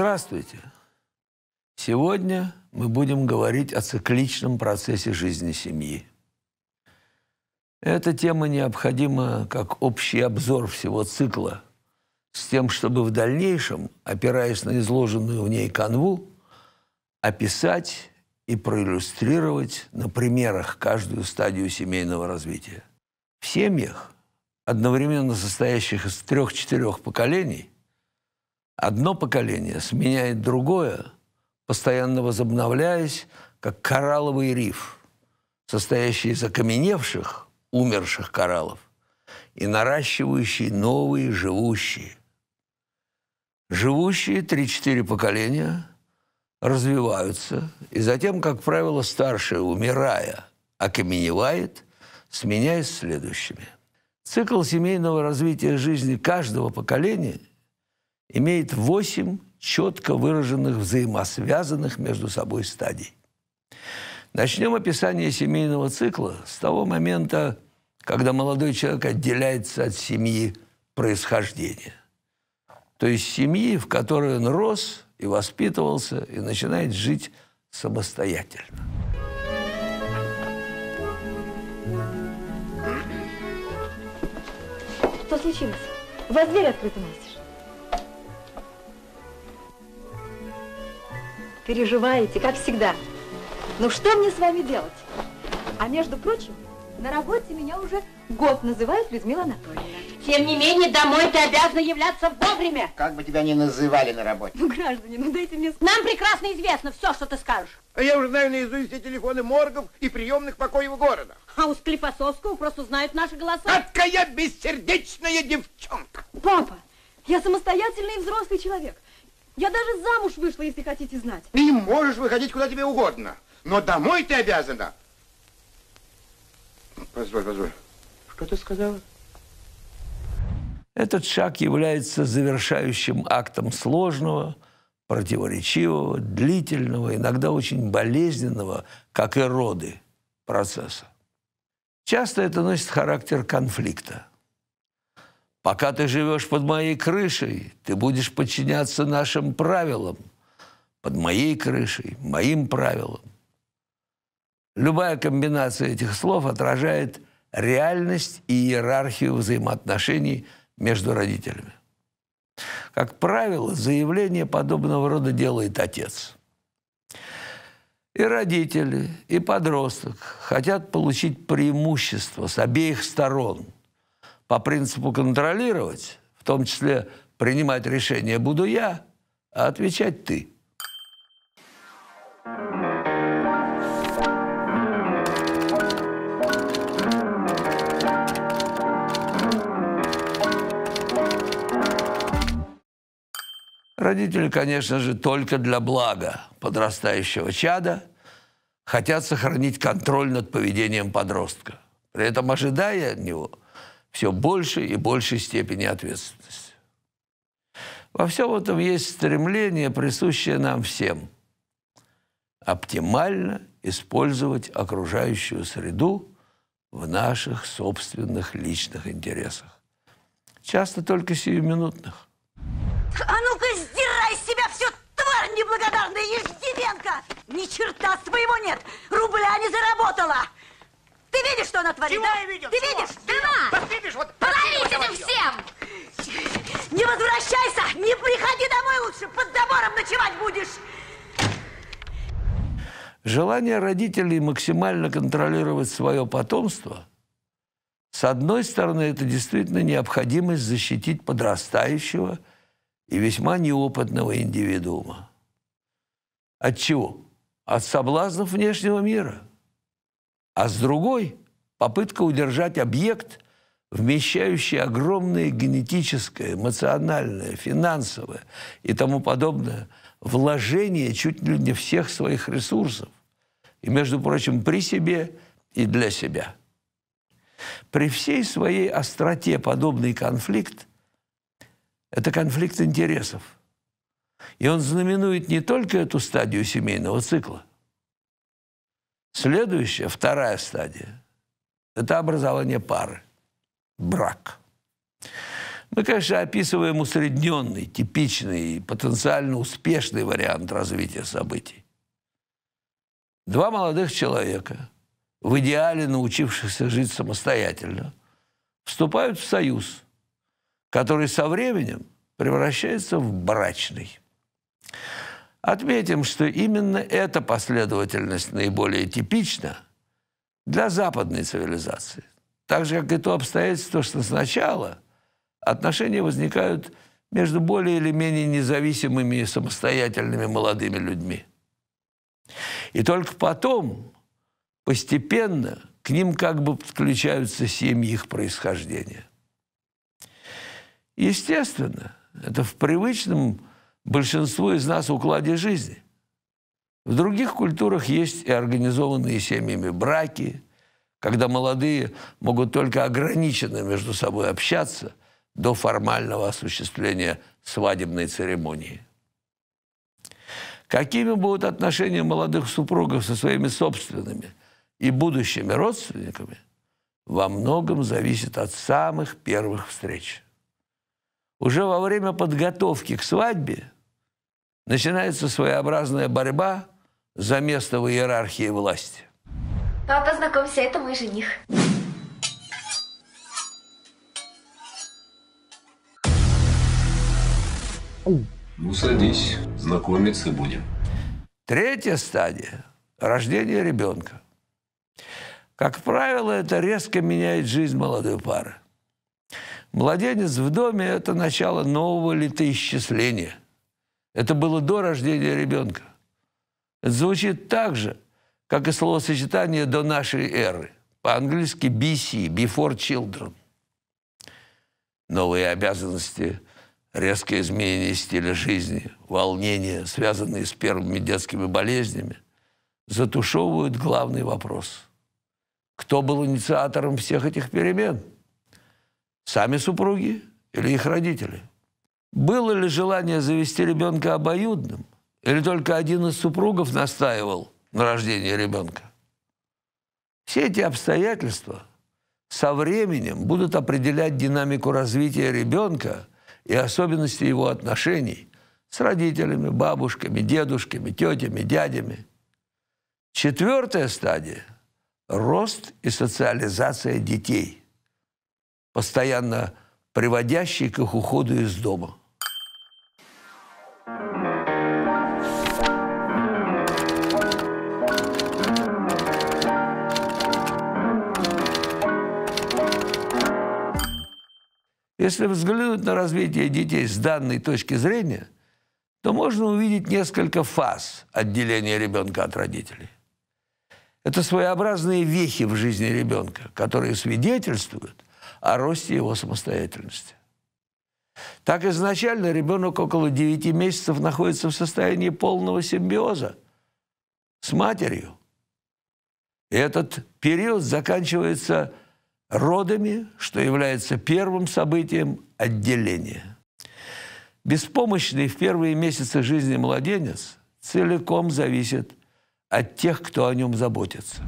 Здравствуйте! Сегодня мы будем говорить о цикличном процессе жизни семьи. Эта тема необходима как общий обзор всего цикла, с тем, чтобы в дальнейшем, опираясь на изложенную в ней канву, описать и проиллюстрировать на примерах каждую стадию семейного развития. В семьях, одновременно состоящих из трех-четырех поколений, Одно поколение сменяет другое, постоянно возобновляясь, как коралловый риф, состоящий из окаменевших, умерших кораллов и наращивающий новые живущие. Живущие 3-4 поколения развиваются, и затем, как правило, старшие, умирая, окаменевает, сменяясь следующими. Цикл семейного развития жизни каждого поколения – имеет восемь четко выраженных взаимосвязанных между собой стадий. Начнем описание семейного цикла с того момента, когда молодой человек отделяется от семьи происхождения. То есть семьи, в которой он рос и воспитывался, и начинает жить самостоятельно. Что случилось? У вас дверь открыта, Настя? Переживаете, как всегда. Ну что мне с вами делать? А между прочим, на работе меня уже год называют Людмила Анатольевна. Тем не менее, домой ты обязана являться вовремя. Как бы тебя ни называли на работе. Ну, граждане, ну дайте мне... Нам прекрасно известно все, что ты скажешь. А я уже знаю наизусть все телефоны моргов и приемных покоев города. А у Склифосовского просто знают наши голоса. Какая бессердечная девчонка! Папа, я самостоятельный и взрослый человек. Я даже замуж вышла, если хотите знать. Ты можешь выходить куда тебе угодно, но домой ты обязана. Позволь, позволь. Что ты сказала? Этот шаг является завершающим актом сложного, противоречивого, длительного, иногда очень болезненного, как и роды, процесса. Часто это носит характер конфликта – Пока ты живешь под моей крышей, ты будешь подчиняться нашим правилам. Под моей крышей, моим правилам. Любая комбинация этих слов отражает реальность и иерархию взаимоотношений между родителями. Как правило, заявление подобного рода делает отец. И родители, и подросток хотят получить преимущество с обеих сторон – по принципу контролировать, в том числе принимать решения буду я, а отвечать ты. Родители, конечно же, только для блага подрастающего чада хотят сохранить контроль над поведением подростка, при этом ожидая от него все больше и большей степени ответственности. Во всем этом есть стремление, присущее нам всем – оптимально использовать окружающую среду в наших собственных личных интересах. Часто только сиюминутных. А ну-ка, сдирай с себя все тварь неблагодарная, Еждивенко! Ни черта своего нет, рубля не заработала! Ты видишь, что она творит, Чего да? я видел? Ты Чего? видишь? Сама! Вот видишь, вот... Подавись этим всем! Не возвращайся! Не приходи домой лучше! Под забором ночевать будешь! Желание родителей максимально контролировать свое потомство, с одной стороны, это действительно необходимость защитить подрастающего и весьма неопытного индивидуума. От чего? От соблазнов внешнего мира – а с другой – попытка удержать объект, вмещающий огромные генетическое, эмоциональное, финансовое и тому подобное вложение чуть ли не всех своих ресурсов. И, между прочим, при себе и для себя. При всей своей остроте подобный конфликт – это конфликт интересов. И он знаменует не только эту стадию семейного цикла, Следующая, вторая стадия – это образование пары, брак. Мы, конечно, описываем усредненный, типичный и потенциально успешный вариант развития событий. Два молодых человека, в идеале научившихся жить самостоятельно, вступают в союз, который со временем превращается в брачный. Отметим, что именно эта последовательность наиболее типична для западной цивилизации. Так же, как и то обстоятельство, что сначала отношения возникают между более или менее независимыми и самостоятельными молодыми людьми. И только потом, постепенно, к ним как бы подключаются семьи их происхождения. Естественно, это в привычном большинству из нас укладе жизни. В других культурах есть и организованные семьями браки, когда молодые могут только ограниченно между собой общаться до формального осуществления свадебной церемонии. Какими будут отношения молодых супругов со своими собственными и будущими родственниками, во многом зависит от самых первых встреч уже во время подготовки к свадьбе начинается своеобразная борьба за место в иерархии власти. Папа, знакомься, это мой жених. Ну, садись, знакомиться будем. Третья стадия – рождение ребенка. Как правило, это резко меняет жизнь молодой пары. Младенец в доме – это начало нового летоисчисления. Это было до рождения ребенка. Это звучит так же, как и словосочетание «до нашей эры». По-английски BC – «before children». Новые обязанности, резкое изменение стиля жизни, волнения, связанные с первыми детскими болезнями, затушевывают главный вопрос – кто был инициатором всех этих перемен – Сами супруги или их родители? Было ли желание завести ребенка обоюдным? Или только один из супругов настаивал на рождении ребенка? Все эти обстоятельства со временем будут определять динамику развития ребенка и особенности его отношений с родителями, бабушками, дедушками, тетями, дядями. Четвертая стадия – рост и социализация детей постоянно приводящий к их уходу из дома. Если взглянуть на развитие детей с данной точки зрения, то можно увидеть несколько фаз отделения ребенка от родителей. Это своеобразные вехи в жизни ребенка, которые свидетельствуют – о росте его самостоятельности. Так изначально ребенок около 9 месяцев находится в состоянии полного симбиоза с матерью. И этот период заканчивается родами, что является первым событием отделения. Беспомощный в первые месяцы жизни младенец целиком зависит от тех, кто о нем заботится.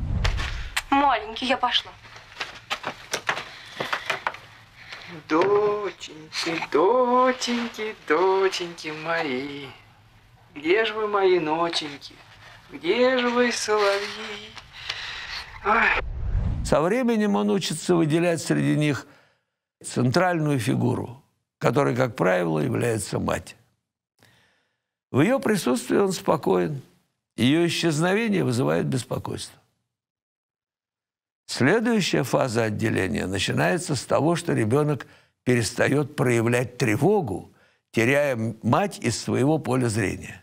Маленький, я пошла. Доченьки, доченьки, доченьки мои, Где же вы, мои ноченьки, где же вы, соловьи? Ой. Со временем он учится выделять среди них центральную фигуру, которая, как правило, является мать. В ее присутствии он спокоен, ее исчезновение вызывает беспокойство. Следующая фаза отделения начинается с того, что ребенок перестает проявлять тревогу, теряя мать из своего поля зрения.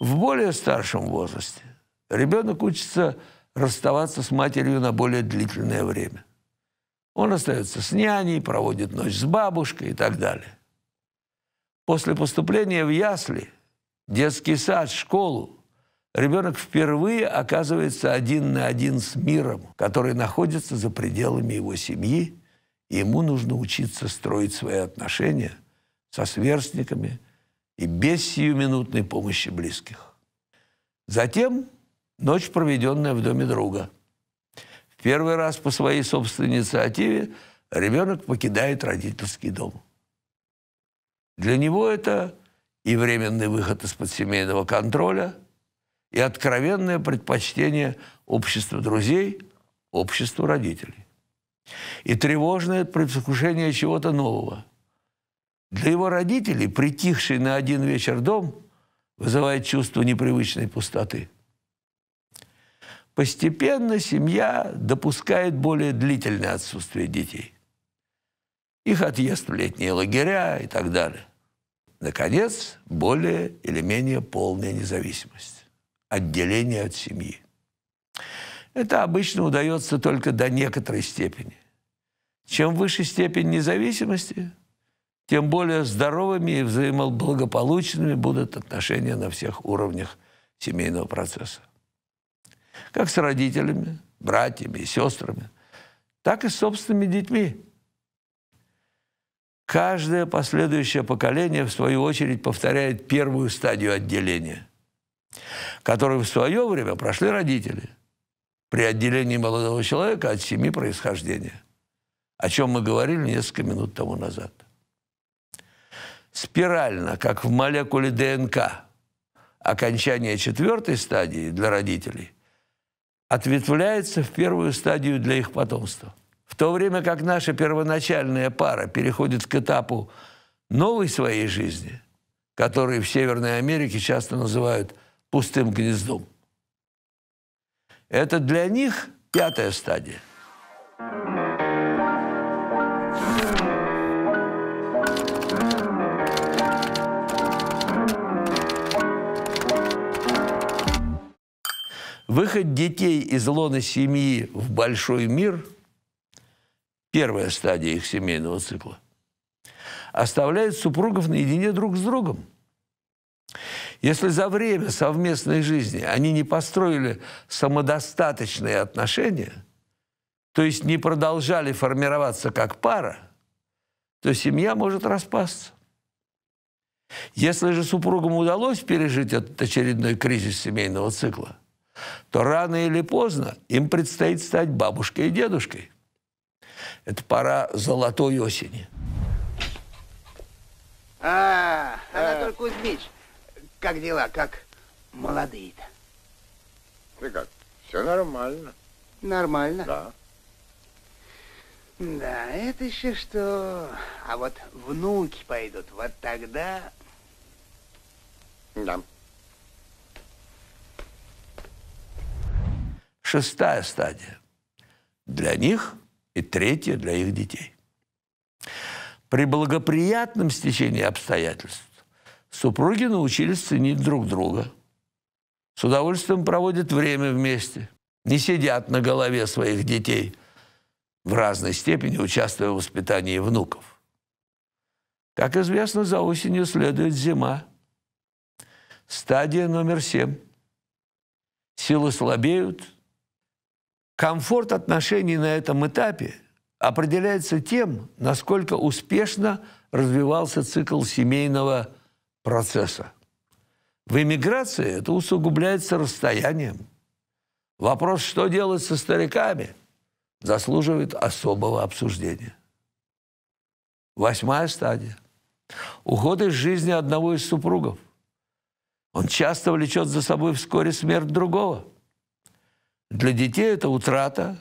В более старшем возрасте ребенок учится расставаться с матерью на более длительное время. Он остается с няней, проводит ночь с бабушкой и так далее. После поступления в ясли, детский сад, школу, ребенок впервые оказывается один на один с миром, который находится за пределами его семьи, и ему нужно учиться строить свои отношения со сверстниками и без сиюминутной помощи близких. Затем ночь, проведенная в доме друга – Первый раз по своей собственной инициативе ребенок покидает родительский дом. Для него это и временный выход из-под семейного контроля, и откровенное предпочтение обществу друзей, обществу родителей. И тревожное предвкушение чего-то нового. Для его родителей притихший на один вечер дом вызывает чувство непривычной пустоты – Постепенно семья допускает более длительное отсутствие детей. Их отъезд в летние лагеря и так далее. Наконец, более или менее полная независимость. Отделение от семьи. Это обычно удается только до некоторой степени. Чем выше степень независимости, тем более здоровыми и взаимоблагополучными будут отношения на всех уровнях семейного процесса как с родителями, братьями и сестрами, так и с собственными детьми. Каждое последующее поколение, в свою очередь, повторяет первую стадию отделения, которую в свое время прошли родители при отделении молодого человека от семи происхождения, о чем мы говорили несколько минут тому назад. Спирально, как в молекуле ДНК, окончание четвертой стадии для родителей ответвляется в первую стадию для их потомства. В то время как наша первоначальная пара переходит к этапу новой своей жизни, который в Северной Америке часто называют пустым гнездом. Это для них пятая стадия. Выход детей из лона семьи в большой мир – первая стадия их семейного цикла – оставляет супругов наедине друг с другом. Если за время совместной жизни они не построили самодостаточные отношения, то есть не продолжали формироваться как пара, то семья может распасться. Если же супругам удалось пережить этот очередной кризис семейного цикла – то рано или поздно им предстоит стать бабушкой и дедушкой. Это пора золотой осени. А, а э. Анатолий Кузьмич, как дела, как молодые-то? Ты как, все нормально. Нормально? Да. Да, это еще что. А вот внуки пойдут, вот тогда шестая стадия для них и третья для их детей. При благоприятном стечении обстоятельств супруги научились ценить друг друга, с удовольствием проводят время вместе, не сидят на голове своих детей, в разной степени участвуя в воспитании внуков. Как известно, за осенью следует зима. Стадия номер семь. Силы слабеют – Комфорт отношений на этом этапе определяется тем, насколько успешно развивался цикл семейного процесса. В эмиграции это усугубляется расстоянием. Вопрос, что делать со стариками, заслуживает особого обсуждения. Восьмая стадия. Уход из жизни одного из супругов. Он часто влечет за собой вскоре смерть другого – для детей это утрата.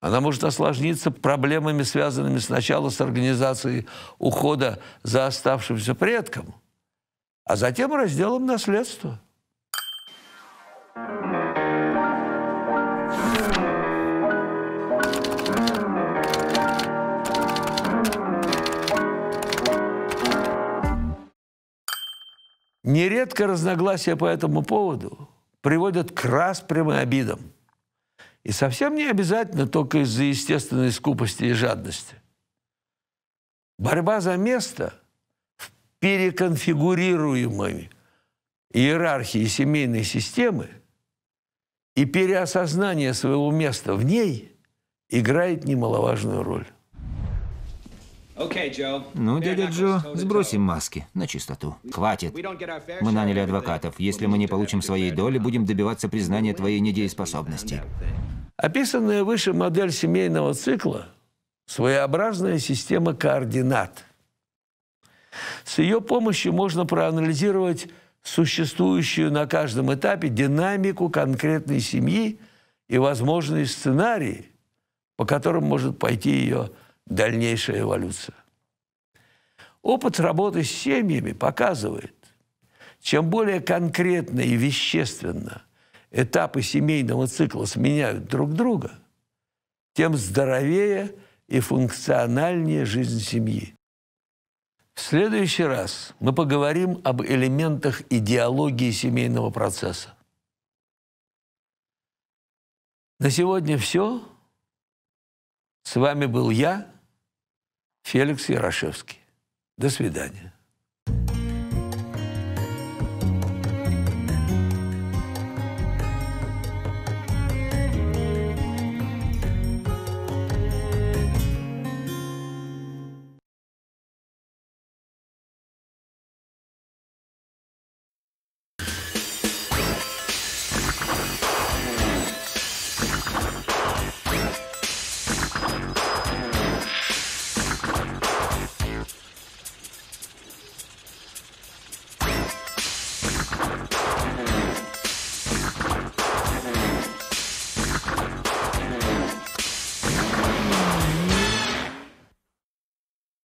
Она может осложниться проблемами, связанными сначала с организацией ухода за оставшимся предком, а затем разделом наследства. Нередко разногласия по этому поводу приводят к распрям и обидам. И совсем не обязательно только из-за естественной скупости и жадности. Борьба за место в переконфигурируемой иерархии семейной системы и переосознание своего места в ней играет немаловажную роль. Ну, дядя Джо, сбросим маски на чистоту. Хватит. Мы наняли адвокатов. Если мы не получим своей доли, uh, будем добиваться признания твоей недееспособности. Описанная выше модель семейного цикла – своеобразная система координат. С ее помощью можно проанализировать существующую на каждом этапе динамику конкретной семьи и возможные сценарии, по которым может пойти ее дальнейшая эволюция. Опыт работы с семьями показывает, чем более конкретно и вещественно этапы семейного цикла сменяют друг друга, тем здоровее и функциональнее жизнь семьи. В следующий раз мы поговорим об элементах идеологии семейного процесса. На сегодня все. С вами был я, Феликс Ярошевский. До свидания.